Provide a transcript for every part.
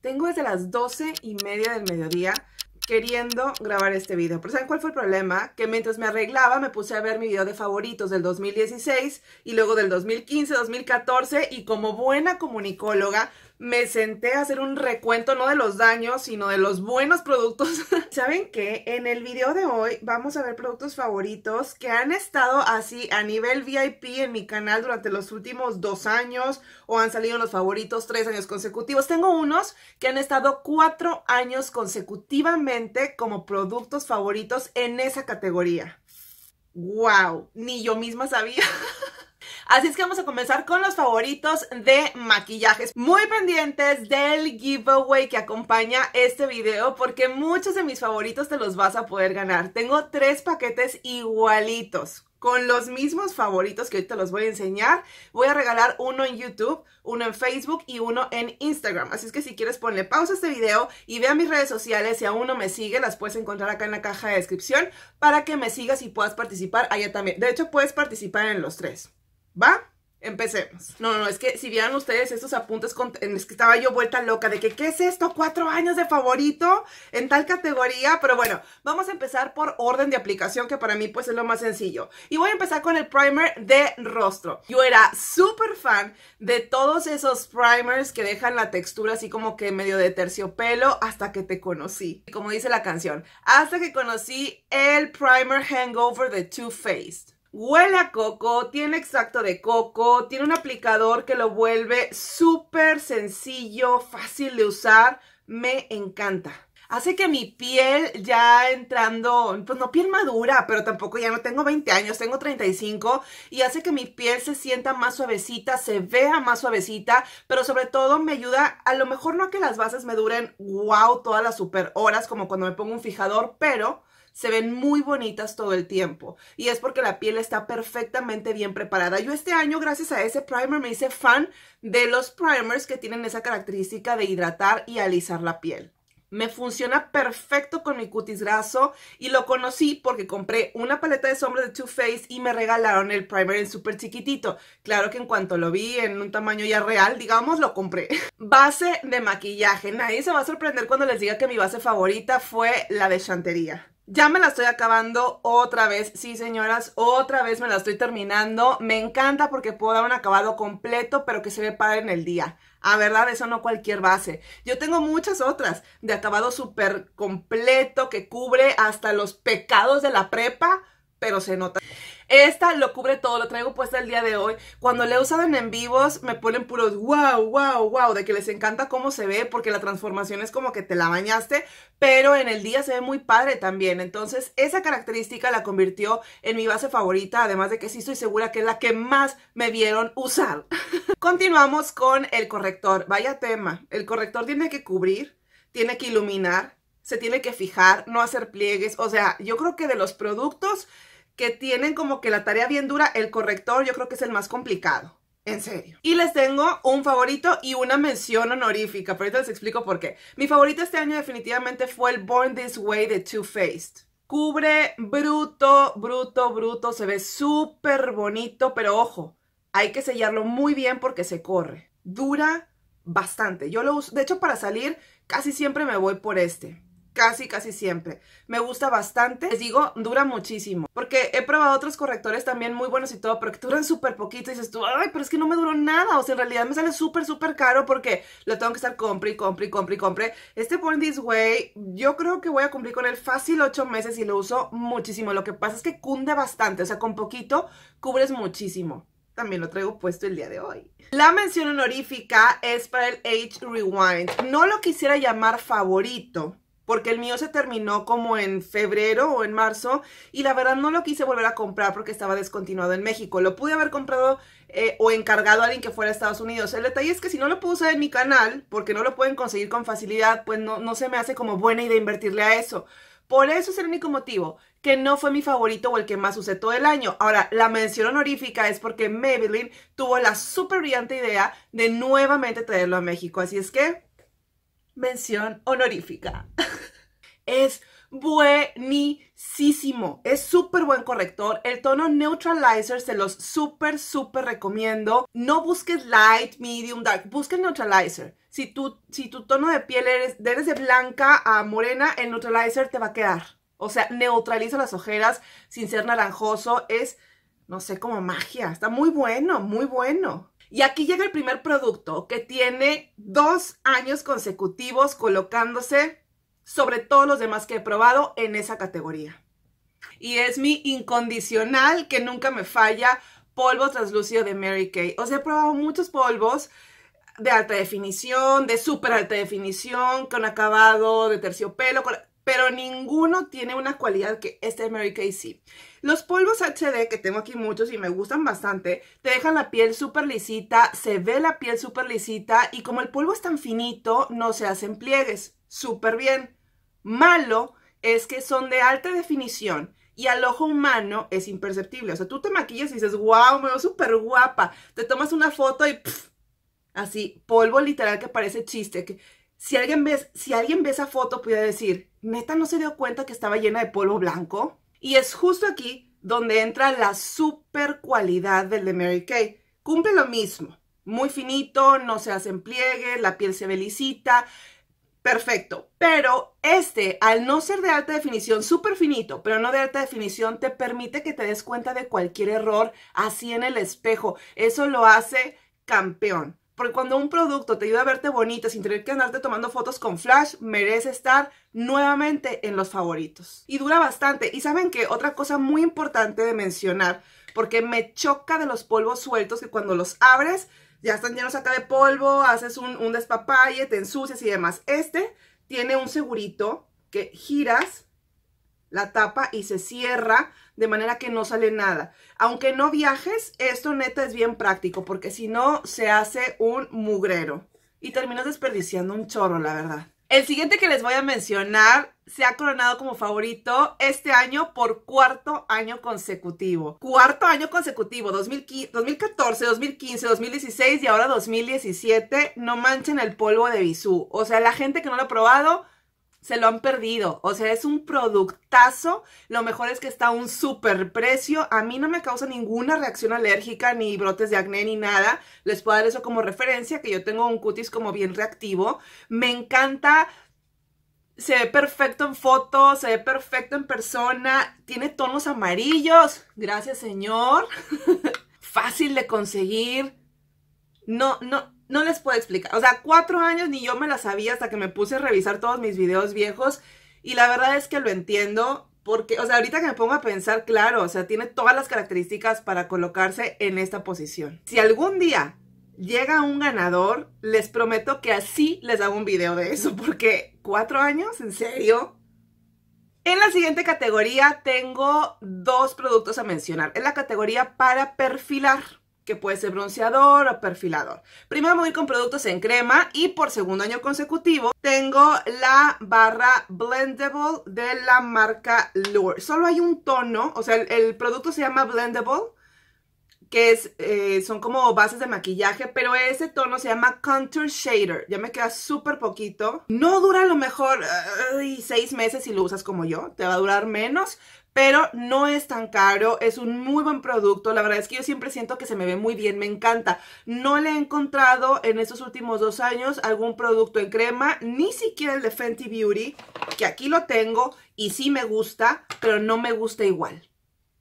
Tengo desde las 12 y media del mediodía queriendo grabar este video. Pero ¿saben cuál fue el problema? Que mientras me arreglaba me puse a ver mi video de favoritos del 2016 y luego del 2015, 2014 y como buena comunicóloga me senté a hacer un recuento no de los daños, sino de los buenos productos. ¿Saben qué? En el video de hoy vamos a ver productos favoritos que han estado así a nivel VIP en mi canal durante los últimos dos años o han salido los favoritos tres años consecutivos. Tengo unos que han estado cuatro años consecutivamente como productos favoritos en esa categoría. ¡Wow! Ni yo misma sabía. Así es que vamos a comenzar con los favoritos de maquillajes. Muy pendientes del giveaway que acompaña este video porque muchos de mis favoritos te los vas a poder ganar. Tengo tres paquetes igualitos con los mismos favoritos que hoy te los voy a enseñar. Voy a regalar uno en YouTube, uno en Facebook y uno en Instagram. Así es que si quieres ponle pausa a este video y ve a mis redes sociales. Si a uno me sigue, las puedes encontrar acá en la caja de descripción para que me sigas y puedas participar allá también. De hecho, puedes participar en los tres. ¿Va? Empecemos. No, no, es que si vieran ustedes estos apuntes, que estaba yo vuelta loca de que, ¿qué es esto? Cuatro años de favorito en tal categoría, pero bueno, vamos a empezar por orden de aplicación, que para mí pues es lo más sencillo. Y voy a empezar con el primer de rostro. Yo era súper fan de todos esos primers que dejan la textura así como que medio de terciopelo hasta que te conocí. Como dice la canción, hasta que conocí el primer hangover de Too Faced. Huele a coco, tiene extracto de coco, tiene un aplicador que lo vuelve súper sencillo, fácil de usar. Me encanta. Hace que mi piel ya entrando, pues no piel madura, pero tampoco ya no tengo 20 años, tengo 35 y hace que mi piel se sienta más suavecita, se vea más suavecita, pero sobre todo me ayuda, a lo mejor no a que las bases me duren wow todas las super horas como cuando me pongo un fijador, pero se ven muy bonitas todo el tiempo y es porque la piel está perfectamente bien preparada. Yo este año, gracias a ese primer, me hice fan de los primers que tienen esa característica de hidratar y alisar la piel. Me funciona perfecto con mi cutis graso y lo conocí porque compré una paleta de sombra de Too Faced y me regalaron el primer en súper chiquitito. Claro que en cuanto lo vi en un tamaño ya real, digamos, lo compré. Base de maquillaje. Nadie se va a sorprender cuando les diga que mi base favorita fue la de Chantería. Ya me la estoy acabando otra vez, sí señoras, otra vez me la estoy terminando. Me encanta porque puedo dar un acabado completo, pero que se ve padre en el día. A verdad, eso no cualquier base. Yo tengo muchas otras de acabado súper completo que cubre hasta los pecados de la prepa, pero se nota. Esta lo cubre todo, lo traigo puesta el día de hoy. Cuando la he usado en vivos, me ponen puros wow, wow, wow, de que les encanta cómo se ve, porque la transformación es como que te la bañaste, pero en el día se ve muy padre también. Entonces, esa característica la convirtió en mi base favorita, además de que sí estoy segura que es la que más me vieron usar. Continuamos con el corrector. Vaya tema. El corrector tiene que cubrir, tiene que iluminar, se tiene que fijar, no hacer pliegues. O sea, yo creo que de los productos que tienen como que la tarea bien dura, el corrector yo creo que es el más complicado. En serio. Y les tengo un favorito y una mención honorífica, pero ahorita les explico por qué. Mi favorito este año definitivamente fue el Born This Way de Too Faced. Cubre bruto, bruto, bruto, se ve súper bonito, pero ojo, hay que sellarlo muy bien porque se corre. Dura bastante. Yo lo uso, de hecho para salir casi siempre me voy por este casi casi siempre. Me gusta bastante, les digo, dura muchísimo, porque he probado otros correctores también muy buenos y todo, pero que duran súper poquito y dices tú, ay, pero es que no me duró nada, o sea, en realidad me sale súper súper caro porque lo tengo que estar compre y compre y compre y compre. Este Born This Way, yo creo que voy a cumplir con él fácil 8 meses y lo uso muchísimo, lo que pasa es que cunde bastante, o sea, con poquito cubres muchísimo también lo traigo puesto el día de hoy. La mención honorífica es para el Age Rewind. No lo quisiera llamar favorito, porque el mío se terminó como en febrero o en marzo y la verdad no lo quise volver a comprar porque estaba descontinuado en México. Lo pude haber comprado eh, o encargado a alguien que fuera a Estados Unidos. El detalle es que si no lo puse en mi canal, porque no lo pueden conseguir con facilidad, pues no, no se me hace como buena idea invertirle a eso. Por eso es el único motivo, que no fue mi favorito o el que más usé todo el año. Ahora, la mención honorífica es porque Maybelline tuvo la súper brillante idea de nuevamente traerlo a México. Así es que, mención honorífica. es buenísimo. Es súper buen corrector. El tono Neutralizer se los súper, súper recomiendo. No busques light, medium, dark. Busca el Neutralizer. Si tu, si tu tono de piel eres, eres de blanca a morena, el Neutralizer te va a quedar. O sea, neutraliza las ojeras sin ser naranjoso. Es, no sé, como magia. Está muy bueno, muy bueno. Y aquí llega el primer producto que tiene dos años consecutivos colocándose sobre todos los demás que he probado en esa categoría. Y es mi incondicional que nunca me falla polvo translúcido de Mary Kay. Os he probado muchos polvos de alta definición, de súper alta definición, con acabado de terciopelo, pero ninguno tiene una cualidad que este Mary Kay sí. Los polvos HD, que tengo aquí muchos y me gustan bastante, te dejan la piel súper lisita, se ve la piel súper lisita y como el polvo es tan finito, no se hacen pliegues súper bien. Malo es que son de alta definición y al ojo humano es imperceptible. O sea, tú te maquillas y dices, wow, me veo súper guapa. Te tomas una foto y así, polvo literal que parece chiste. Que si alguien ve, si alguien ve esa foto, puede decir, neta, no se dio cuenta que estaba llena de polvo blanco. Y es justo aquí donde entra la super cualidad del de Mary Kay. Cumple lo mismo. Muy finito, no se hacen pliegues, la piel se ve Perfecto, pero este, al no ser de alta definición, súper finito, pero no de alta definición, te permite que te des cuenta de cualquier error así en el espejo. Eso lo hace campeón. Porque cuando un producto te ayuda a verte bonita sin tener que andarte tomando fotos con flash, merece estar nuevamente en los favoritos. Y dura bastante. Y saben que otra cosa muy importante de mencionar, porque me choca de los polvos sueltos que cuando los abres ya están llenos acá de polvo, haces un, un despapalle, te ensucias y demás. Este tiene un segurito que giras la tapa y se cierra de manera que no sale nada. Aunque no viajes, esto neta es bien práctico porque si no se hace un mugrero y terminas desperdiciando un chorro, la verdad. El siguiente que les voy a mencionar se ha coronado como favorito este año por cuarto año consecutivo. Cuarto año consecutivo, 2015, 2014, 2015, 2016 y ahora 2017. No manchen el polvo de Bisú. O sea, la gente que no lo ha probado se lo han perdido. O sea, es un productazo. Lo mejor es que está a un super precio. A mí no me causa ninguna reacción alérgica, ni brotes de acné, ni nada. Les puedo dar eso como referencia, que yo tengo un cutis como bien reactivo. Me encanta. Se ve perfecto en fotos, se ve perfecto en persona. Tiene tonos amarillos. Gracias, señor. Fácil de conseguir. No, no, no les puedo explicar. O sea, cuatro años ni yo me la sabía hasta que me puse a revisar todos mis videos viejos. Y la verdad es que lo entiendo. Porque, o sea, ahorita que me pongo a pensar, claro, o sea, tiene todas las características para colocarse en esta posición. Si algún día llega un ganador, les prometo que así les hago un video de eso, porque cuatro años, en serio. En la siguiente categoría tengo dos productos a mencionar. Es la categoría para perfilar que puede ser bronceador o perfilador. Primero me voy con productos en crema y por segundo año consecutivo tengo la barra Blendable de la marca Lure. Solo hay un tono, o sea, el, producto se llama Blendable, que es, eh, son como bases de maquillaje, pero ese tono se llama Contour Shader. Ya me queda súper poquito. No dura a lo mejor seis meses si lo usas como yo. Te va a durar menos, pero no es tan caro, es un muy buen producto, la verdad es que yo siempre siento que se me ve muy bien, me encanta. No le he encontrado en estos últimos dos años algún producto de crema, ni siquiera el de Fenty Beauty, que aquí lo tengo y sí me gusta, pero no me gusta igual.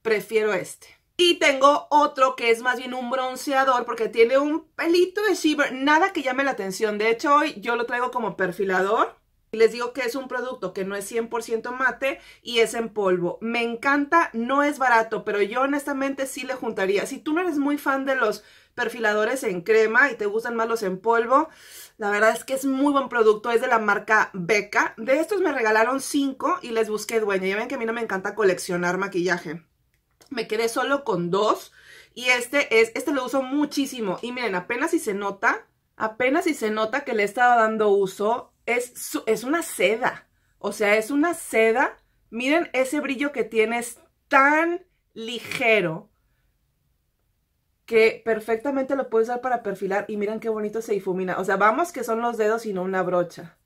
Prefiero este. Y tengo otro que es más bien un bronceador porque tiene un pelito de shimmer, nada que llame la atención. De hecho, hoy yo lo traigo como perfilador y Les digo que es un producto que no es 100% mate y es en polvo. Me encanta, no es barato, pero yo honestamente sí le juntaría. Si tú no eres muy fan de los perfiladores en crema y te gustan más los en polvo, la verdad es que es muy buen producto, es de la marca Beca. De estos me regalaron 5 y les busqué dueño. Ya ven que a mí no me encanta coleccionar maquillaje. Me quedé solo con dos y este es, este lo uso muchísimo. Y miren, apenas si se nota, apenas si se nota que le he estado dando uso es, una seda. O sea, es una seda. Miren ese brillo que tiene, es tan ligero que perfectamente lo puedes usar para perfilar y miren qué bonito se difumina. O sea, vamos que son los dedos y no una brocha.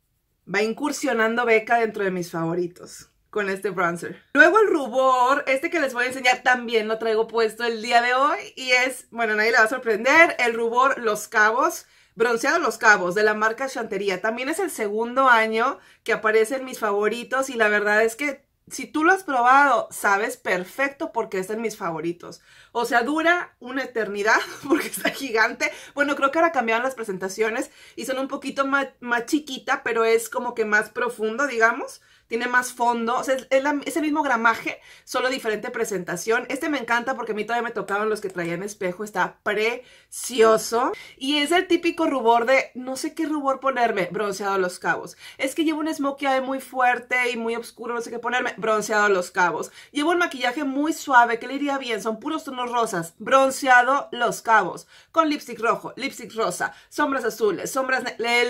Va incursionando Beca dentro de mis favoritos con este bronzer. Luego el rubor, este que les voy a enseñar también lo traigo puesto el día de hoy y es, bueno, nadie le va a sorprender, el rubor Los Cabos. Bronceado Los Cabos, de la marca Chantería. También es el segundo año que aparecen mis favoritos y la verdad es que si tú lo has probado, sabes perfecto porque es de mis favoritos. O sea, dura una eternidad porque está gigante. Bueno, creo que ahora cambiaron las presentaciones y son un poquito más, más chiquita, pero es como que más profundo, digamos tiene más fondo, o es, el mismo gramaje, solo diferente presentación. Este me encanta porque a mí todavía me tocaban los que traían espejo, está precioso. Y es el típico rubor de, no sé qué rubor ponerme, bronceado los cabos. Es que llevo un smokey eye muy fuerte y muy oscuro, no sé qué ponerme, bronceado los cabos. Llevo un maquillaje muy suave, que le iría bien, son puros tonos rosas, bronceado los cabos. Con lipstick rojo, lipstick rosa, sombras azules, sombras,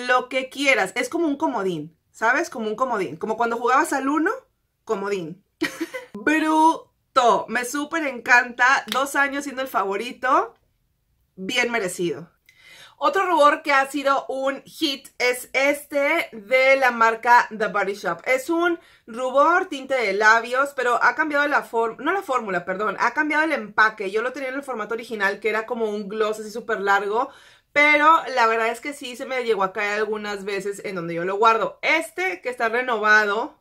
lo que quieras, es como un comodín. ¿Sabes? Como un comodín. Como cuando jugabas al uno, comodín. Bruto. Me súper encanta. Dos años siendo el favorito. Bien merecido. Otro rubor que ha sido un hit es este de la marca The Body Shop. Es un rubor tinte de labios, pero ha cambiado la forma, no la fórmula, perdón, ha cambiado el empaque. Yo lo tenía en el formato original que era como un gloss así súper largo, pero la verdad es que sí se me llegó a caer algunas veces en donde yo lo guardo. Este que está renovado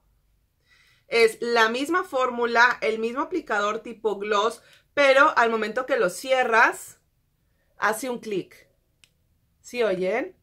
es la misma fórmula, el mismo aplicador tipo gloss, pero al momento que lo cierras, hace un clic. ¿Sí oyen?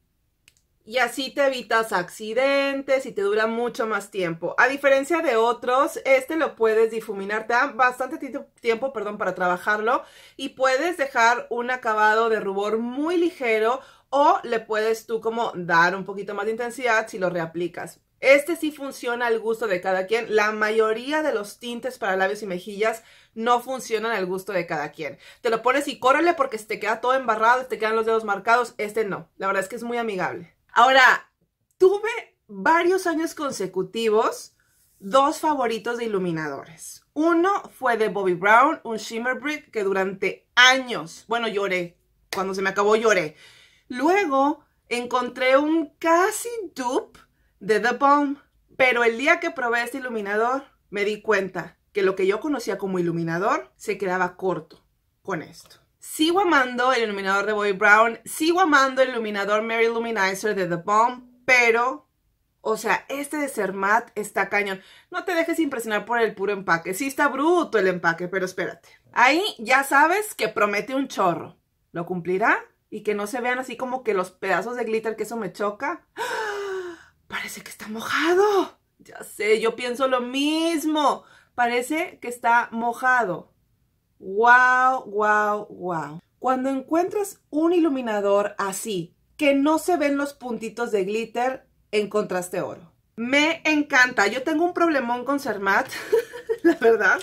y así te evitas accidentes y te dura mucho más tiempo. A diferencia de otros, este lo puedes difuminar, te da bastante tiempo perdón, para trabajarlo y puedes dejar un acabado de rubor muy ligero o le puedes tú como dar un poquito más de intensidad si lo reaplicas. Este sí funciona al gusto de cada quien. La mayoría de los tintes para labios y mejillas no funcionan al gusto de cada quien. Te lo pones y córrele porque te queda todo embarrado, te quedan los dedos marcados. Este no. La verdad es que es muy amigable. Ahora, tuve varios años consecutivos dos favoritos de iluminadores. Uno fue de Bobby Brown, un Shimmer Brick que durante años, bueno, lloré. Cuando se me acabó, lloré. Luego encontré un casi dupe de The bomb, pero el día que probé este iluminador me di cuenta que lo que yo conocía como iluminador se quedaba corto con esto. Sigo amando el iluminador de Boy Brown, sigo amando el iluminador Mary Luminizer de The Bomb, pero, o sea, este de Sermat está cañón. No te dejes impresionar por el puro empaque. Sí está bruto el empaque, pero espérate. Ahí ya sabes que promete un chorro. ¿Lo cumplirá? Y que no se vean así como que los pedazos de glitter que eso me choca. Parece que está mojado. Ya sé, yo pienso lo mismo. Parece que está mojado. Wow, wow, wow. Cuando encuentras un iluminador así, que no se ven los puntitos de glitter en contraste oro. Me encanta. Yo tengo un problemón con Sermat, la verdad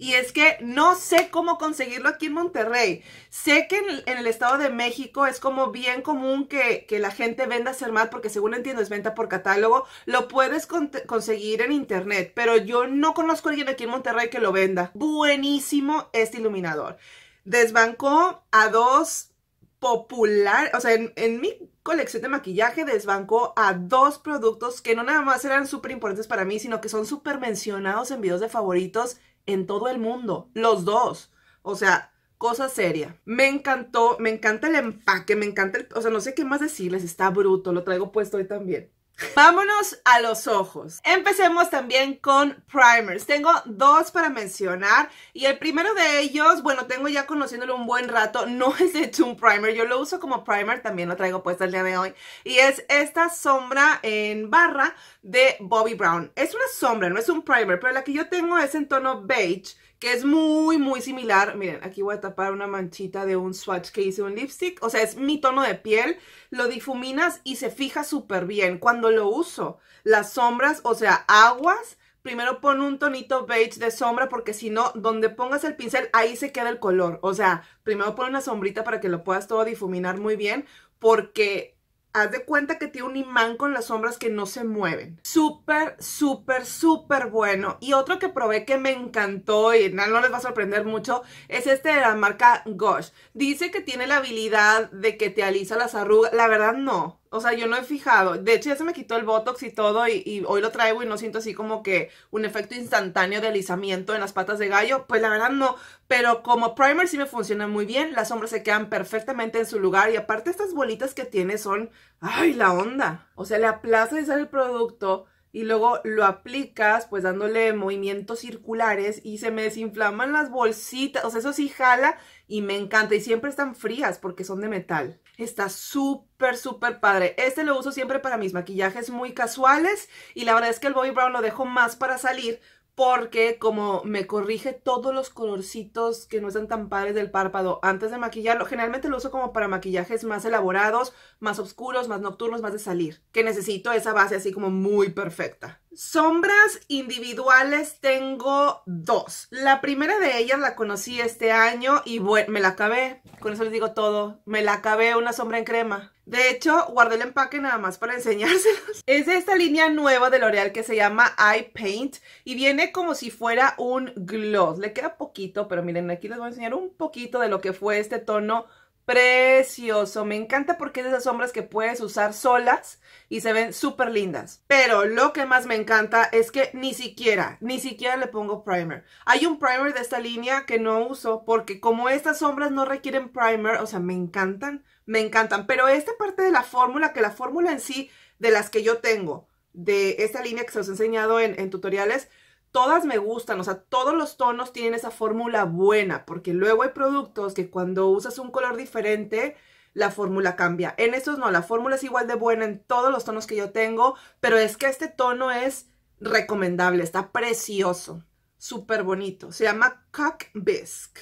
y es que no sé cómo conseguirlo aquí en Monterrey. Sé que en el, Estado de México es como bien común que, la gente venda Cermat porque según entiendo es venta por catálogo. Lo puedes conseguir en internet, pero yo no conozco a alguien aquí en Monterrey que lo venda. Buenísimo este iluminador. Desbancó a dos popular, o sea, en, en mi colección de maquillaje desbancó a dos productos que no nada más eran súper importantes para mí, sino que son súper mencionados en videos de favoritos en todo el mundo, los dos. O sea, cosa seria. Me encantó, me encanta el empaque, me encanta el, o sea, no sé qué más decirles, está bruto, lo traigo puesto hoy también. Vámonos a los ojos. Empecemos también con primers. Tengo dos para mencionar y el primero de ellos, bueno, tengo ya conociéndolo un buen rato, no es de hecho primer, yo lo uso como primer, también lo traigo puesta el día de hoy, y es esta sombra en barra de Bobbi Brown. Es una sombra, no es un primer, pero la que yo tengo es en tono beige que es muy, muy similar. Miren, aquí voy a tapar una manchita de un swatch que hice un lipstick. O sea, es mi tono de piel. Lo difuminas y se fija súper bien. Cuando lo uso, las sombras, o sea, aguas. Primero pon un tonito beige de sombra porque si no, donde pongas el pincel, ahí se queda el color. O sea, primero pon una sombrita para que lo puedas todo difuminar muy bien porque haz de cuenta que tiene un imán con las sombras que no se mueven. Súper, súper, súper bueno. Y otro que probé que me encantó y no, no les va a sorprender mucho es este de la marca Gosh. Dice que tiene la habilidad de que te alisa las arrugas. La verdad no. O sea, yo no he fijado. De hecho, ya se me quitó el botox y todo. Y, hoy lo traigo y no siento así como que un efecto instantáneo de alisamiento en las patas de gallo. Pues la verdad no. Pero como primer sí me funciona muy bien. Las sombras se quedan perfectamente en su lugar. Y aparte, estas bolitas que tiene son. ¡Ay, la onda! O sea, le aplazas y el producto y luego lo aplicas pues dándole movimientos circulares y se me desinflaman las bolsitas, o sea, eso sí jala y me encanta y siempre están frías porque son de metal. Está súper, súper padre. Este lo uso siempre para mis maquillajes muy casuales y la verdad es que el Bobby Brown lo dejo más para salir porque como me corrige todos los colorcitos que no están tan padres del párpado antes de maquillarlo, generalmente lo uso como para maquillajes más elaborados, más oscuros, más nocturnos, más de salir, que necesito esa base así como muy perfecta. Sombras individuales tengo dos. La primera de ellas la conocí este año y bueno, me la acabé. Con eso les digo todo. Me la acabé una sombra en crema. De hecho, guardé el empaque nada más para enseñárselos. Es de esta línea nueva de L'Oreal que se llama Eye Paint y viene como si fuera un gloss. Le queda poquito, pero miren, aquí les voy a enseñar un poquito de lo que fue este tono precioso. Me encanta porque es de esas sombras que puedes usar solas y se ven súper lindas. Pero lo que más me encanta es que ni siquiera, ni siquiera le pongo primer. Hay un primer de esta línea que no uso porque como estas sombras no requieren primer, o sea, me encantan, me encantan. Pero esta parte de la fórmula, que la fórmula en sí de las que yo tengo, de esta línea que se os he enseñado en, en tutoriales, todas me gustan, o sea, todos los tonos tienen esa fórmula buena, porque luego hay productos que cuando usas un color diferente, la fórmula cambia. En estos no, la fórmula es igual de buena en todos los tonos que yo tengo, pero es que este tono es recomendable, está precioso, súper bonito. Se llama Cock Bisque,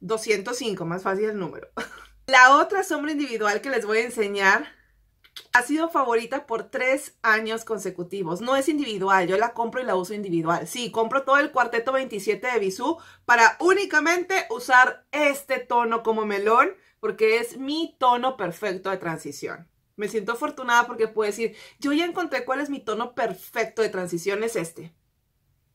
205, más fácil el número. la otra sombra individual que les voy a enseñar ha sido favorita por tres años consecutivos. No es individual, yo la compro y la uso individual. Sí, compro todo el cuarteto 27 de Bisú para únicamente usar este tono como melón, porque es mi tono perfecto de transición. Me siento afortunada porque puedo decir, yo ya encontré cuál es mi tono perfecto de transición, es este.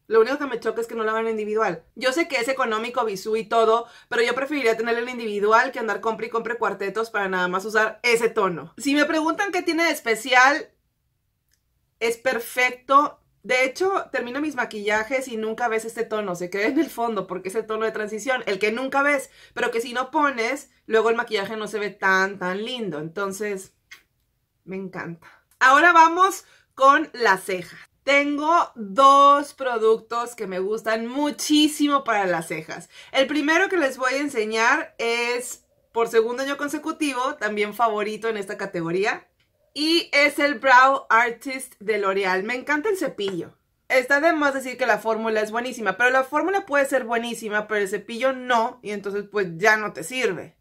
Lo único que me choca es que no lo hagan individual. Yo sé que es económico, bisú y todo, pero yo preferiría tener el individual que andar compre y compre cuartetos para nada más usar ese tono. Si me preguntan qué tiene de especial, es perfecto. De hecho, termino mis maquillajes y nunca ves este tono. Se queda en el fondo porque es el tono de transición, el que nunca ves, pero que si no pones, luego el maquillaje no se ve tan, tan lindo. Entonces, me encanta. Ahora vamos con las cejas. Tengo dos productos que me gustan muchísimo para las cejas. El primero que les voy a enseñar es, por segundo año consecutivo, también favorito en esta categoría. Y es el Brow Artist de L'Oreal. Me encanta el cepillo. Está de más decir que la fórmula es buenísima, pero la fórmula puede ser buenísima, pero el cepillo no, y entonces pues ya no te sirve.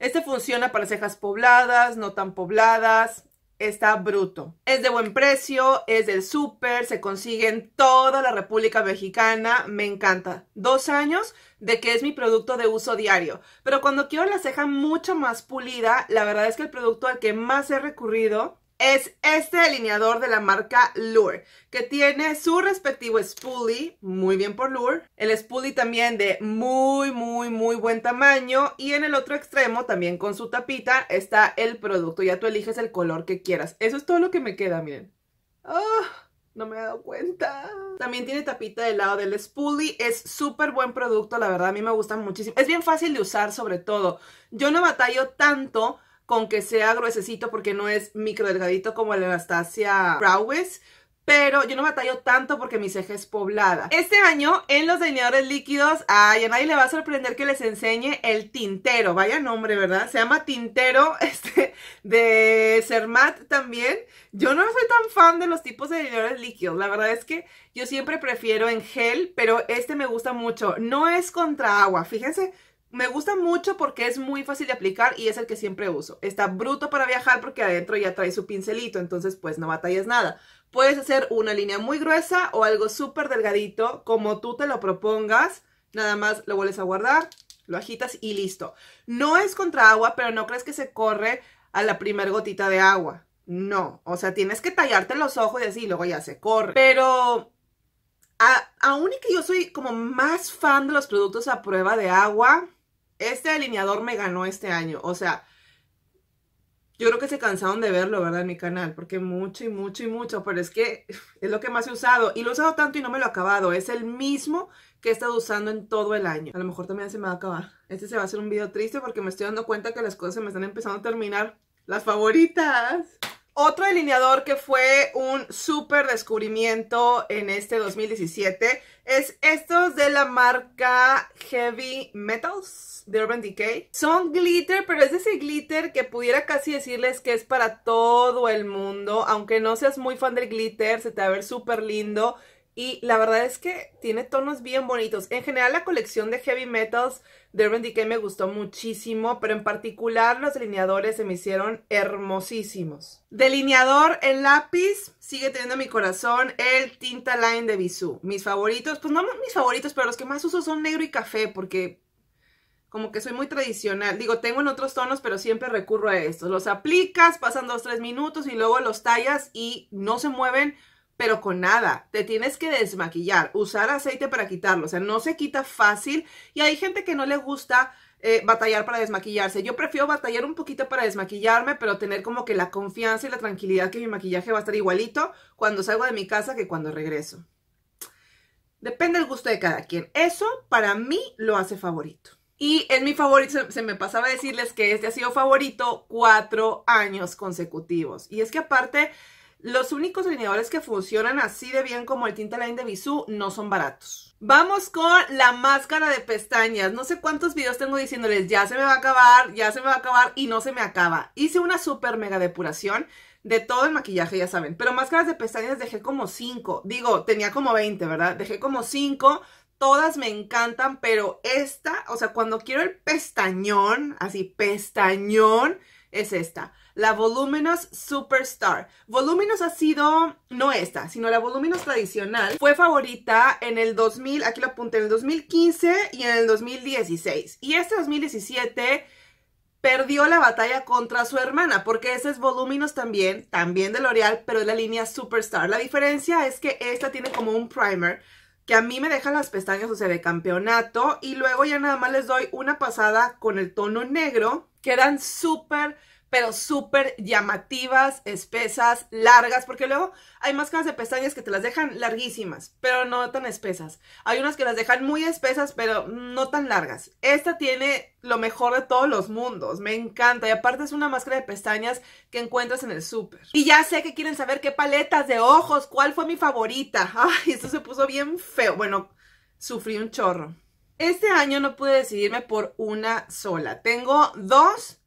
Este funciona para cejas pobladas, no tan pobladas, está bruto. Es de buen precio, es del súper, se consigue en toda la República Mexicana, me encanta. Dos años de que es mi producto de uso diario, pero cuando quiero la ceja mucho más pulida, la verdad es que el producto al que más he recurrido es este delineador de la marca Lure, que tiene su respectivo spoolie, muy bien por Lure, el spoolie también de muy, muy, muy buen tamaño, y en el otro extremo, también con su tapita, está el producto, ya tú eliges el color que quieras. Eso es todo lo que me queda, miren. ¡Ah! No me he dado cuenta. También tiene tapita del lado del spoolie. Es súper buen producto, la verdad, a mí me gusta muchísimo. Es bien fácil de usar, sobre todo. Yo no batallo tanto con que sea gruesecito porque no es micro delgadito como el Anastasia Browes, pero yo no batallo tanto porque mi ceja es poblada. Este año en los delineadores líquidos, a nadie le va a sorprender que les enseñe el tintero, vaya nombre, ¿verdad? Se llama tintero este de Cermat también. Yo no soy tan fan de los tipos de delineadores líquidos, la verdad es que yo siempre prefiero en gel, pero este me gusta mucho. No es contra agua, fíjense, me gusta mucho porque es muy fácil de aplicar y es el que siempre uso. Está bruto para viajar porque adentro ya trae su pincelito, entonces pues no batallas nada. Puedes hacer una línea muy gruesa o algo súper delgadito, como tú te lo propongas. Nada más lo vuelves a guardar, lo agitas y listo. No es contra agua, pero no crees que se corre a la primer gotita de agua. No, o sea, tienes que tallarte los ojos y así, luego ya se corre. Pero aún y que yo soy como más fan de los productos a prueba de agua, este alineador me ganó este año. O sea, yo creo que se cansaron de verlo, ¿verdad? En mi canal, porque mucho y mucho y mucho, pero es que es lo que más he usado. Y lo he usado tanto y no me lo he acabado. Es el mismo que he estado usando en todo el año. A lo mejor también se me va a acabar. Este se va a hacer un video triste porque me estoy dando cuenta que las cosas se me están empezando a terminar. Las favoritas. Otro delineador que fue un súper descubrimiento en este 2017 es estos de la marca Heavy Metals de Urban Decay. Son glitter, pero es ese glitter que pudiera casi decirles que es para todo el mundo. Aunque no seas muy fan del glitter, se te va a ver súper lindo. Y la verdad es que tiene tonos bien bonitos. En general la colección de heavy metals de Urban Decay me gustó muchísimo, pero en particular los delineadores se me hicieron hermosísimos. Delineador en lápiz, sigue teniendo mi corazón, el Tinta Line de Bisú. Mis favoritos, pues no mis favoritos, pero los que más uso son negro y café, porque como que soy muy tradicional. Digo, tengo en otros tonos, pero siempre recurro a estos. Los aplicas, pasan 2 tres minutos y luego los tallas y no se mueven pero con nada. Te tienes que desmaquillar, usar aceite para quitarlo. O sea, no se quita fácil. Y hay gente que no le gusta eh, batallar para desmaquillarse. Yo prefiero batallar un poquito para desmaquillarme, pero tener como que la confianza y la tranquilidad que mi maquillaje va a estar igualito cuando salgo de mi casa que cuando regreso. Depende del gusto de cada quien. Eso para mí lo hace favorito. Y es mi favorito, se me pasaba decirles que este ha sido favorito cuatro años consecutivos. Y es que aparte los únicos delineadores que funcionan así de bien como el Tinta Line de Bisú no son baratos. Vamos con la máscara de pestañas. No sé cuántos videos tengo diciéndoles ya se me va a acabar, ya se me va a acabar y no se me acaba. Hice una super mega depuración de todo el maquillaje, ya saben. Pero máscaras de pestañas dejé como 5. Digo, tenía como 20, ¿verdad? Dejé como 5. Todas me encantan, pero esta, o sea, cuando quiero el pestañón, así pestañón, es esta, la Voluminous Superstar. Voluminous ha sido, no esta, sino la Voluminous tradicional. Fue favorita en el 2000, aquí lo apunté, en el 2015 y en el 2016. Y este 2017 perdió la batalla contra su hermana, porque ese es Voluminous también, también de L'Oreal, pero es la línea Superstar. La diferencia es que esta tiene como un primer, que a mí me dejan las pestañas, o sea, de campeonato. Y luego ya nada más les doy una pasada con el tono negro. Quedan súper pero súper llamativas, espesas, largas, porque luego hay máscaras de pestañas que te las dejan larguísimas, pero no tan espesas. Hay unas que las dejan muy espesas, pero no tan largas. Esta tiene lo mejor de todos los mundos, me encanta. Y aparte es una máscara de pestañas que encuentras en el súper. Y ya sé que quieren saber qué paletas de ojos, cuál fue mi favorita. Ay, esto se puso bien feo. Bueno, sufrí un chorro. Este año no pude decidirme por una sola. Tengo dos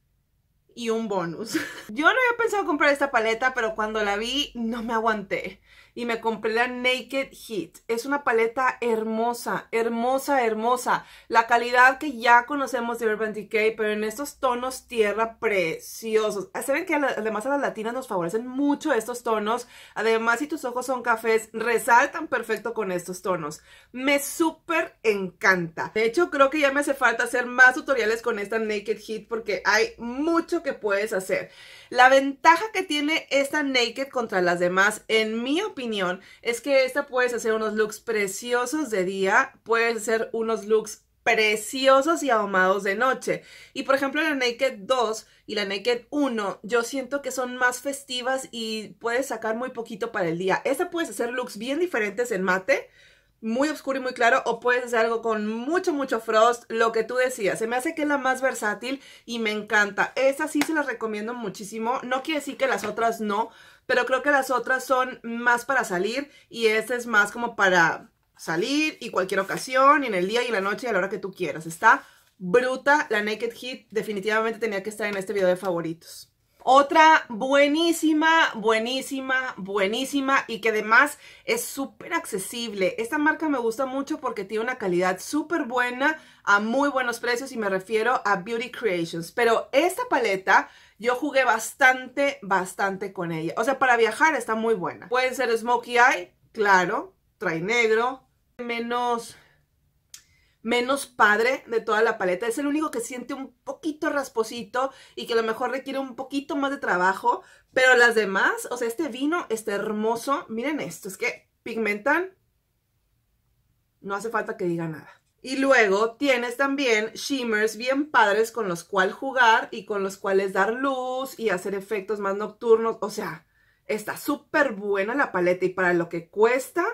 y un bonus. Yo no había pensado comprar esta paleta, pero cuando la vi no me aguanté y me compré la Naked Heat. Es una paleta hermosa, hermosa, hermosa. La calidad que ya conocemos de Urban Decay, pero en estos tonos tierra preciosos. Ah, saben que además a las latinas nos favorecen mucho estos tonos. Además, si tus ojos son cafés, resaltan perfecto con estos tonos. Me súper encanta. De hecho, creo que ya me hace falta hacer más tutoriales con esta Naked Heat porque hay mucho que puedes hacer. La ventaja que tiene esta Naked contra las demás, en mi opinión, es que esta puedes hacer unos looks preciosos de día, puedes hacer unos looks preciosos y ahumados de noche. Y por ejemplo, la Naked 2 y la Naked 1, yo siento que son más festivas y puedes sacar muy poquito para el día. Esta puedes hacer looks bien diferentes en mate, muy oscuro y muy claro, o puedes hacer algo con mucho, mucho frost, lo que tú decías. Se me hace que es la más versátil y me encanta. Esta sí se las recomiendo muchísimo. No quiere decir que las otras no, pero creo que las otras son más para salir y esta es más como para salir y cualquier ocasión, y en el día y en la noche y a la hora que tú quieras. Está bruta, la Naked Heat definitivamente tenía que estar en este video de favoritos. Otra buenísima, buenísima, buenísima y que además es súper accesible. Esta marca me gusta mucho porque tiene una calidad súper buena a muy buenos precios y me refiero a Beauty Creations. Pero esta paleta yo jugué bastante, bastante con ella. O sea, para viajar está muy buena. Pueden ser smokey eye, claro, trae negro, menos menos padre de toda la paleta. Es el único que siente un poquito rasposito y que a lo mejor requiere un poquito más de trabajo. Pero las demás, o sea, este vino está hermoso. Miren esto, es que pigmentan. No hace falta que diga nada. Y luego tienes también shimmers bien padres con los cuales jugar y con los cuales dar luz y hacer efectos más nocturnos. O sea, está súper buena la paleta y para lo que cuesta,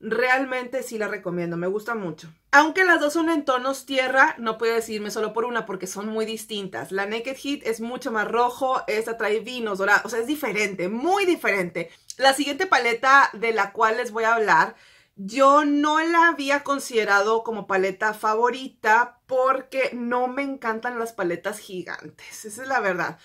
realmente sí la recomiendo, me gusta mucho. Aunque las dos son en tonos tierra, no puedo decirme solo por una porque son muy distintas. La Naked Heat es mucho más rojo, esta trae vinos dorados, o sea, es diferente, muy diferente. La siguiente paleta de la cual les voy a hablar yo no la había considerado como paleta favorita porque no me encantan las paletas gigantes, esa es la verdad.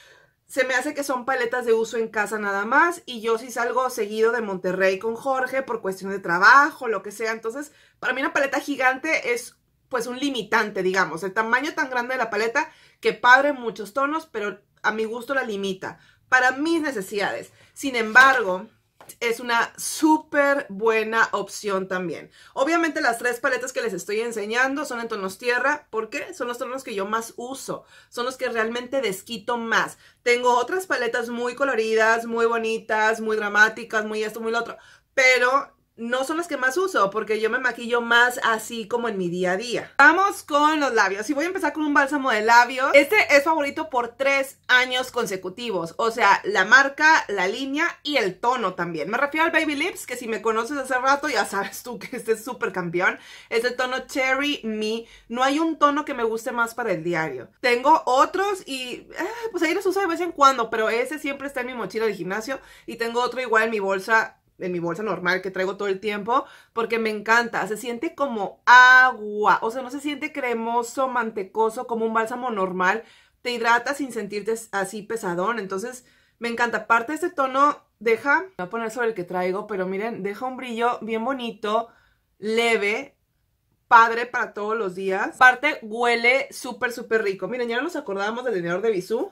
Se me hace que son paletas de uso en casa nada más y yo sí salgo seguido de Monterrey con Jorge por cuestión de trabajo, lo que sea. Entonces, para mí una paleta gigante es pues un limitante, digamos. El tamaño tan grande de la paleta que padre muchos tonos, pero a mi gusto la limita para mis necesidades. Sin embargo, es una súper buena opción también. Obviamente las tres paletas que les estoy enseñando son en tonos tierra. ¿Por qué? Son los tonos que yo más uso. Son los que realmente desquito más. Tengo otras paletas muy coloridas, muy bonitas, muy dramáticas, muy esto, muy lo otro. Pero no son las que más uso porque yo me maquillo más así como en mi día a día. Vamos con los labios. Y voy a empezar con un bálsamo de labios. Este es favorito por tres años consecutivos. O sea, la marca, la línea y el tono también. Me refiero al Baby Lips, que si me conoces hace rato ya sabes tú que este es súper campeón. Es el tono Cherry Me. No hay un tono que me guste más para el diario. Tengo otros y eh, pues ahí los uso de vez en cuando, pero ese siempre está en mi mochila de gimnasio. Y tengo otro igual en mi bolsa de mi bolsa normal que traigo todo el tiempo, porque me encanta. Se siente como agua, o sea, no se siente cremoso, mantecoso, como un bálsamo normal. Te hidrata sin sentirte así pesadón, entonces me encanta. Aparte este tono deja, voy a poner sobre el que traigo, pero miren, deja un brillo bien bonito, leve, padre para todos los días. parte huele súper, súper rico. Miren, ya no nos acordábamos del delineador de Bisú.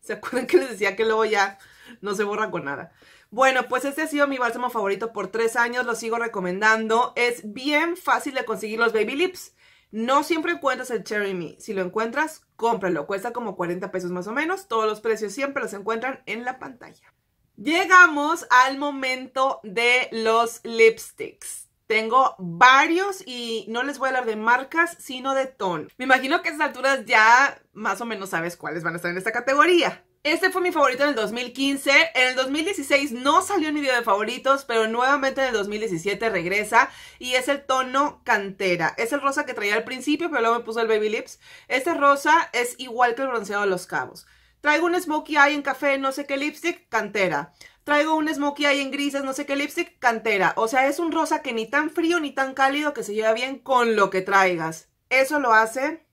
¿Se acuerdan que les decía que luego ya no se borra con nada? Bueno, pues este ha sido mi bálsamo favorito por tres años, lo sigo recomendando. Es bien fácil de conseguir los Baby Lips. No siempre encuentras el Cherry Me. Si lo encuentras, cómpralo. Cuesta como 40 pesos más o menos. Todos los precios siempre los encuentran en la pantalla. Llegamos al momento de los lipsticks. Tengo varios y no les voy a hablar de marcas, sino de tono. Me imagino que a estas alturas ya más o menos sabes cuáles van a estar en esta categoría. Este fue mi favorito en el 2015. En el 2016 no salió en mi video de favoritos, pero nuevamente en el 2017 regresa y es el tono cantera. Es el rosa que traía al principio, pero luego me puso el Baby Lips. Este rosa es igual que el bronceado de los cabos. Traigo un smokey eye en café, no sé qué lipstick, cantera. Traigo un smokey eye en grises, no sé qué lipstick, cantera. O sea, es un rosa que ni tan frío ni tan cálido que se lleva bien con lo que traigas. Eso lo hace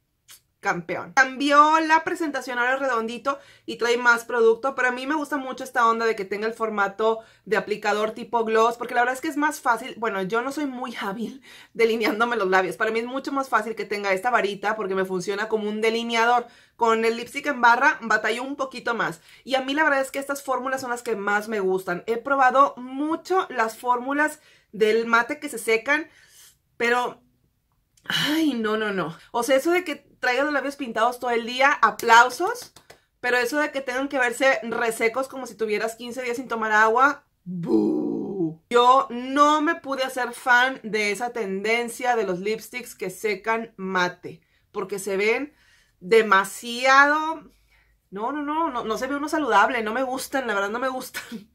campeón. Cambió la presentación ahora redondito y trae más producto, pero a mí me gusta mucho esta onda de que tenga el formato de aplicador tipo gloss, porque la verdad es que es más fácil, bueno, yo no soy muy hábil delineándome los labios, para mí es mucho más fácil que tenga esta varita porque me funciona como un delineador. Con el lipstick en barra batalló un poquito más y a mí la verdad es que estas fórmulas son las que más me gustan. He probado mucho las fórmulas del mate que se secan, pero... Ay, no, no, no. O sea, eso de que traigan los labios pintados todo el día, aplausos. Pero eso de que tengan que verse resecos como si tuvieras 15 días sin tomar agua, ¡bú! Yo no me pude hacer fan de esa tendencia de los lipsticks que secan mate, porque se ven demasiado... No, no, no, no, no se ve uno saludable, no me gustan, la verdad no me gustan.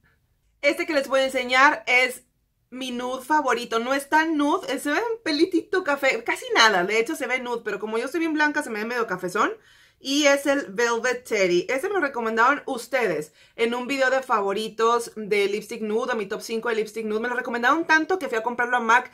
Este que les voy a enseñar es mi nude favorito. No es tan nude, eh, se ve un pelitito café, casi nada. De hecho, se ve nude, pero como yo soy bien blanca, se me ve medio cafezón. Y es el Velvet Teddy. Ese me lo recomendaron ustedes en un video de favoritos de lipstick nude, a mi top 5 de lipstick nude. Me lo recomendaron tanto que fui a comprarlo a MAC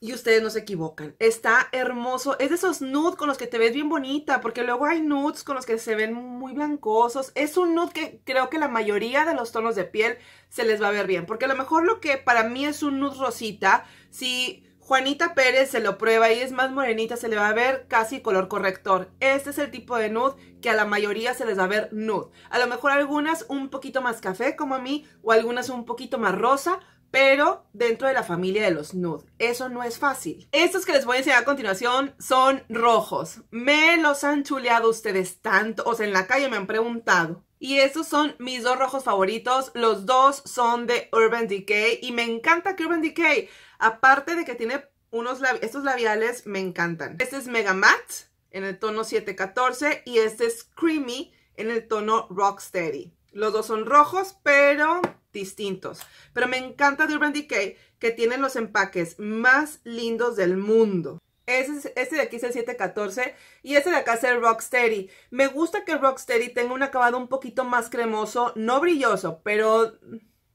y ustedes no se equivocan. Está hermoso. Es de esos nudes con los que te ves bien bonita, porque luego hay nudes con los que se ven muy blancosos. Es un nude que creo que la mayoría de los tonos de piel se les va a ver bien, porque a lo mejor lo que para mí es un nude rosita, si Juanita Pérez se lo prueba y es más morenita, se le va a ver casi color corrector. Este es el tipo de nude que a la mayoría se les va a ver nude. A lo mejor algunas un poquito más café como a mí o algunas un poquito más rosa, pero dentro de la familia de los nude. Eso no es fácil. Estos que les voy a enseñar a continuación son rojos. Me los han chuleado ustedes tanto, o sea, en la calle me han preguntado. Y estos son mis dos rojos favoritos. Los dos son de Urban Decay y me encanta que Urban Decay, aparte de que tiene unos estos labiales, me encantan. Este es Mega Matte en el tono 714 y este es Creamy en el tono Rocksteady. Los dos son rojos, pero distintos. Pero me encanta de Urban Decay que tienen los empaques más lindos del mundo. este de aquí es el 714 y este de acá es el Rocksteady. Me gusta que el Rocksteady tenga un acabado un poquito más cremoso, no brilloso, pero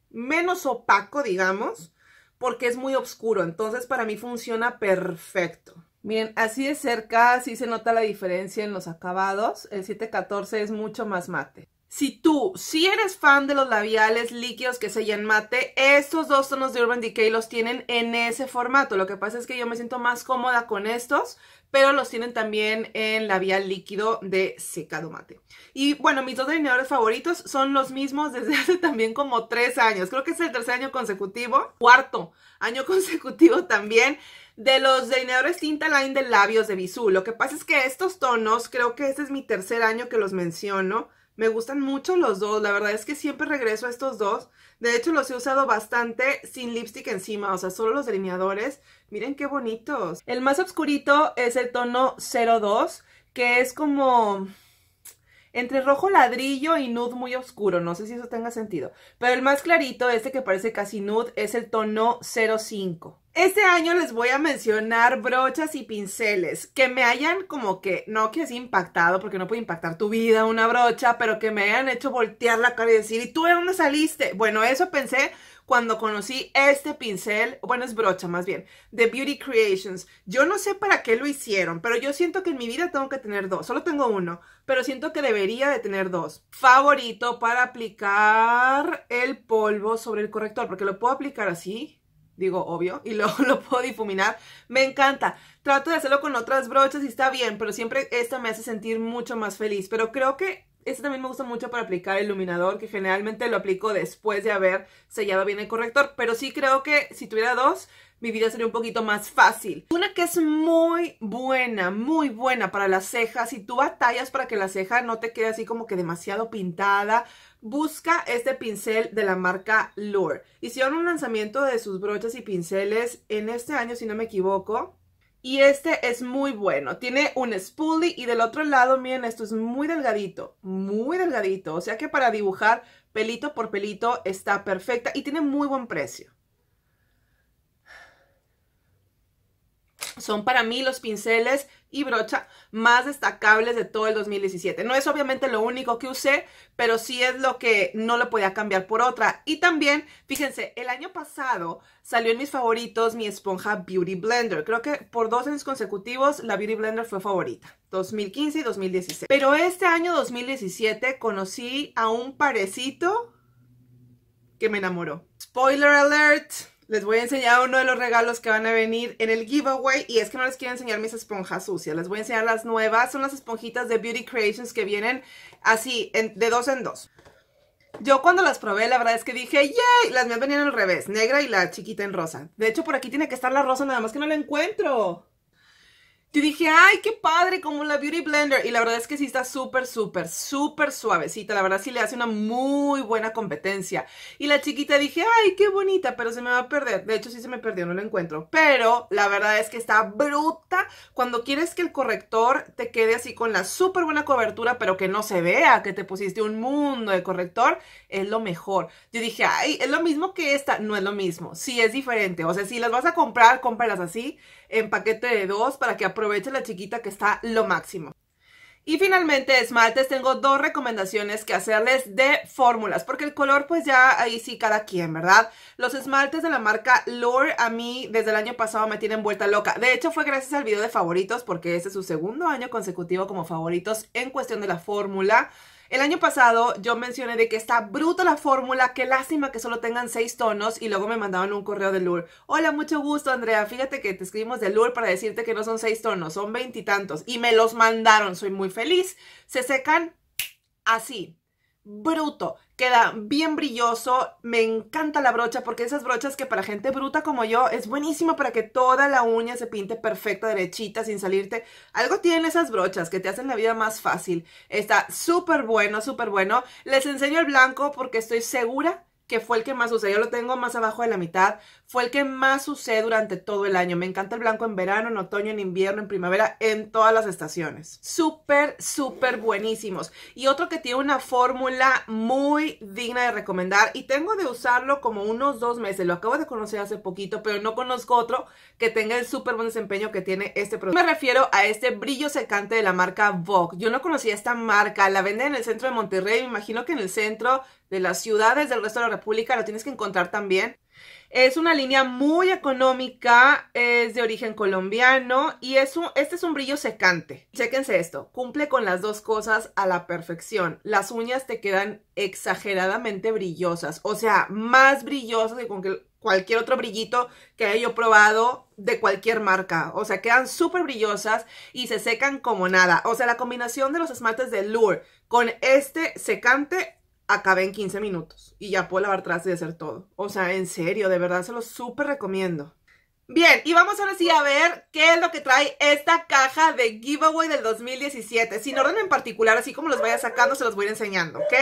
menos opaco, digamos, porque es muy oscuro. Entonces para mí funciona perfecto. Miren, así de cerca sí se nota la diferencia en los acabados. El 714 es mucho más mate. Si tú, si eres fan de los labiales líquidos que sellan mate, estos dos tonos de Urban Decay los tienen en ese formato. Lo que pasa es que yo me siento más cómoda con estos, pero los tienen también en labial líquido de secado mate. Y bueno, mis dos delineadores favoritos son los mismos desde hace también como tres años. Creo que es el tercer año consecutivo, cuarto año consecutivo también de los delineadores tinta line de labios de Bisú. Lo que pasa es que estos tonos, creo que este es mi tercer año que los menciono. Me gustan mucho los dos, la verdad es que siempre regreso a estos dos. De hecho, los he usado bastante sin lipstick encima, o sea, solo los delineadores. Miren qué bonitos. El más oscurito es el tono 02, que es como entre rojo ladrillo y nude muy oscuro, no sé si eso tenga sentido. Pero el más clarito, este que parece casi nude, es el tono 05. Este año les voy a mencionar brochas y pinceles que me hayan como que, no que es impactado, porque no puede impactar tu vida una brocha, pero que me hayan hecho voltear la cara y decir, ¿y tú de dónde saliste? Bueno, eso pensé cuando conocí este pincel, bueno, es brocha más bien, de Beauty Creations. Yo no sé para qué lo hicieron, pero yo siento que en mi vida tengo que tener dos, solo tengo uno, pero siento que debería de tener dos. Favorito para aplicar el polvo sobre el corrector, porque lo puedo aplicar así, digo obvio, y luego lo puedo difuminar, me encanta. Trato de hacerlo con otras brochas y está bien, pero siempre esta me hace sentir mucho más feliz. Pero creo que esta también me gusta mucho para aplicar el iluminador, que generalmente lo aplico después de haber sellado bien el corrector. Pero sí creo que si tuviera dos, mi vida sería un poquito más fácil. Una que es muy buena, muy buena para las cejas. Si tú batallas para que la ceja no te quede así como que demasiado pintada Busca este pincel de la marca Lure. Hicieron un lanzamiento de sus brochas y pinceles en este año, si no me equivoco. Y este es muy bueno. Tiene un spoolie y del otro lado, miren, esto es muy delgadito, muy delgadito. O sea que para dibujar pelito por pelito está perfecta y tiene muy buen precio. Son para mí los pinceles y brocha más destacables de todo el 2017. No es obviamente lo único que usé, pero sí es lo que no lo podía cambiar por otra. Y también, fíjense, el año pasado salió en mis favoritos mi esponja Beauty Blender. Creo que por dos años consecutivos la Beauty Blender fue favorita, 2015 y 2016. Pero este año 2017 conocí a un parecito que me enamoró. Spoiler alert, les voy a enseñar uno de los regalos que van a venir en el giveaway. Y es que no les quiero enseñar mis esponjas sucias. Les voy a enseñar las nuevas. Son las esponjitas de Beauty Creations que vienen así, de dos en dos. Yo cuando las probé, la verdad es que dije, ¡yay! Las mías venían al revés, negra y la chiquita en rosa. De hecho, por aquí tiene que estar la rosa, nada más que no la encuentro. Yo dije, ay, qué padre, como la Beauty Blender. Y la verdad es que sí está súper, súper, súper suavecita. La verdad sí le hace una muy buena competencia. Y la chiquita dije, ay, qué bonita, pero se me va a perder. De hecho, sí se me perdió, no lo encuentro. Pero la verdad es que está bruta. Cuando quieres que el corrector te quede así con la súper buena cobertura, pero que no se vea que te pusiste un mundo de corrector, es lo mejor. Yo dije, ay, es lo mismo que esta. No es lo mismo. Sí, es diferente. O sea, si las vas a comprar, cómpralas así en paquete de dos para que aproveche la chiquita que está lo máximo. Y finalmente, esmaltes, tengo dos recomendaciones que hacerles de fórmulas, porque el color pues ya ahí sí cada quien, ¿verdad? Los esmaltes de la marca Lore a mí desde el año pasado me tienen vuelta loca. De hecho fue gracias al video de favoritos, porque ese es su segundo año consecutivo como favoritos en cuestión de la fórmula. El año pasado yo mencioné de que está bruto la fórmula, qué lástima que solo tengan seis tonos y luego me mandaban un correo de Lure. Hola, mucho gusto Andrea, fíjate que te escribimos de Lure para decirte que no son seis tonos, son veintitantos y me los mandaron, soy muy feliz. Se secan así, bruto queda bien brilloso, me encanta la brocha porque esas brochas que para gente bruta como yo es buenísima para que toda la uña se pinte perfecta, derechita, sin salirte. Algo tienen esas brochas que te hacen la vida más fácil. Está súper bueno, súper bueno. Les enseño el blanco porque estoy segura que fue el que más usé. Yo lo tengo más abajo de la mitad fue el que más usé durante todo el año. Me encanta el blanco en verano, en otoño, en invierno, en primavera, en todas las estaciones. Súper, súper buenísimos. Y otro que tiene una fórmula muy digna de recomendar y tengo de usarlo como unos dos meses. Lo acabo de conocer hace poquito, pero no conozco otro que tenga el súper buen desempeño que tiene este producto. Me refiero a este brillo secante de la marca Vogue. Yo no conocía esta marca, la venden en el centro de Monterrey, me imagino que en el centro de las ciudades del resto de la república lo tienes que encontrar también. Es una línea muy económica, es de origen colombiano y este es un brillo secante. Chéquense esto, cumple con las dos cosas a la perfección. Las uñas te quedan exageradamente brillosas, o sea, más brillosas que con cualquier otro brillito que haya yo probado de cualquier marca. O sea, quedan súper brillosas y se secan como nada. O sea, la combinación de los esmaltes de Lure con este secante acabé en 15 minutos y ya puedo lavar trastes y hacer todo. O sea, en serio, de verdad se los súper recomiendo. Bien, y vamos ahora sí a ver qué es lo que trae esta caja de giveaway del 2017. Sin orden en particular, así como los vaya sacando, se los voy a ir enseñando, ¿ok?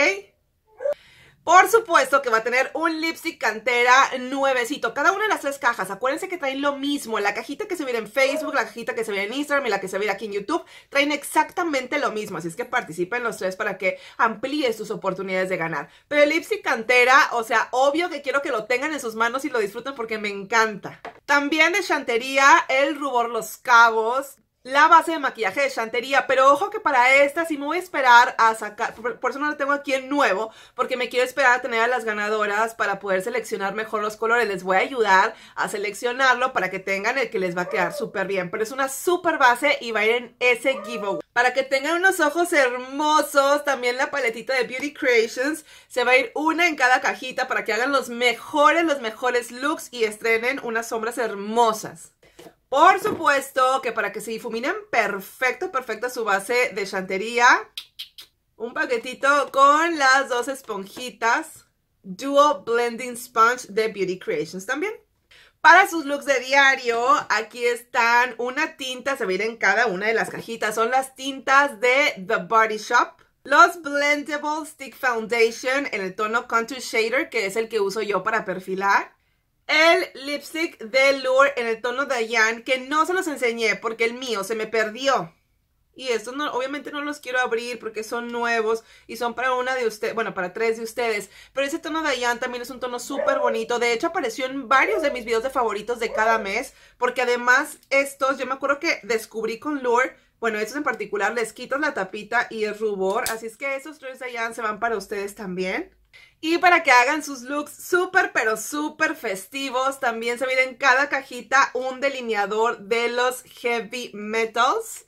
Por supuesto que va a tener un lipstick cantera nuevecito. Cada una de las tres cajas, acuérdense que traen lo mismo. La cajita que se ve en Facebook, la cajita que se ve en Instagram y la que se ve aquí en YouTube, traen exactamente lo mismo. Así es que participen los tres para que amplíes sus oportunidades de ganar. Pero el lipstick cantera, o sea, obvio que quiero que lo tengan en sus manos y lo disfruten porque me encanta. También de Chantería, el rubor Los Cabos la base de maquillaje de Chantería, pero ojo que para esta sí me voy a esperar a sacar, por, eso no la tengo aquí en nuevo, porque me quiero esperar a tener a las ganadoras para poder seleccionar mejor los colores, les voy a ayudar a seleccionarlo para que tengan el que les va a quedar súper bien, pero es una súper base y va a ir en ese giveaway. Para que tengan unos ojos hermosos, también la paletita de Beauty Creations, se va a ir una en cada cajita para que hagan los mejores, los mejores looks y estrenen unas sombras hermosas. Por supuesto que para que se difuminen perfecto, perfecto su base de chantería, un paquetito con las dos esponjitas Duo Blending Sponge de Beauty Creations también. Para sus looks de diario, aquí están una tinta, se ve en cada una de las cajitas, son las tintas de The Body Shop. Los Blendable Stick Foundation en el tono Contour Shader, que es el que uso yo para perfilar el lipstick de Lure en el tono Diane, que no se los enseñé porque el mío se me perdió. Y estos no, obviamente no los quiero abrir porque son nuevos y son para una de ustedes, bueno, para tres de ustedes. Pero ese tono de también es un tono súper bonito. De hecho, apareció en varios de mis videos de favoritos de cada mes. Porque además estos, yo me acuerdo que descubrí con Lure, bueno, estos en particular, les quitas la tapita y el rubor. Así es que esos tres de se van para ustedes también. Y para que hagan sus looks súper, pero súper festivos, también se viene en cada cajita un delineador de los heavy metals.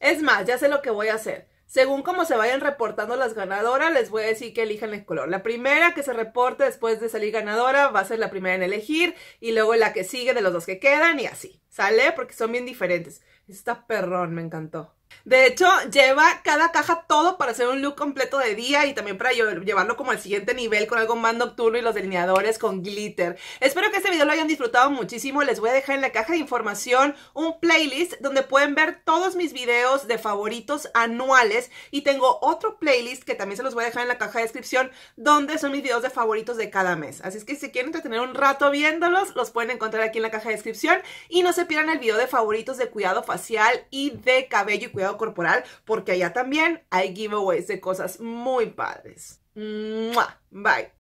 Es más, ya sé lo que voy a hacer. Según como se vayan reportando las ganadoras, les voy a decir que elijan el color. La primera que se reporte después de salir ganadora va a ser la primera en elegir y luego la que sigue de los dos que quedan y así. ¿Sale? Porque son bien diferentes. Está perrón, me encantó. De hecho, lleva cada caja todo para hacer un look completo de día y también para llevarlo como al siguiente nivel con algo más nocturno y los delineadores con glitter. Espero que este video lo hayan disfrutado muchísimo. Les voy a dejar en la caja de información un playlist donde pueden ver todos mis videos de favoritos anuales y tengo otro playlist que también se los voy a dejar en la caja de descripción donde son mis videos de favoritos de cada mes. Así es que si quieren entretener un rato viéndolos, los pueden encontrar aquí en la caja de descripción y no se pierdan el video de favoritos de cuidado facial y de cabello cuidado corporal, porque allá también hay giveaways de cosas muy padres. Bye.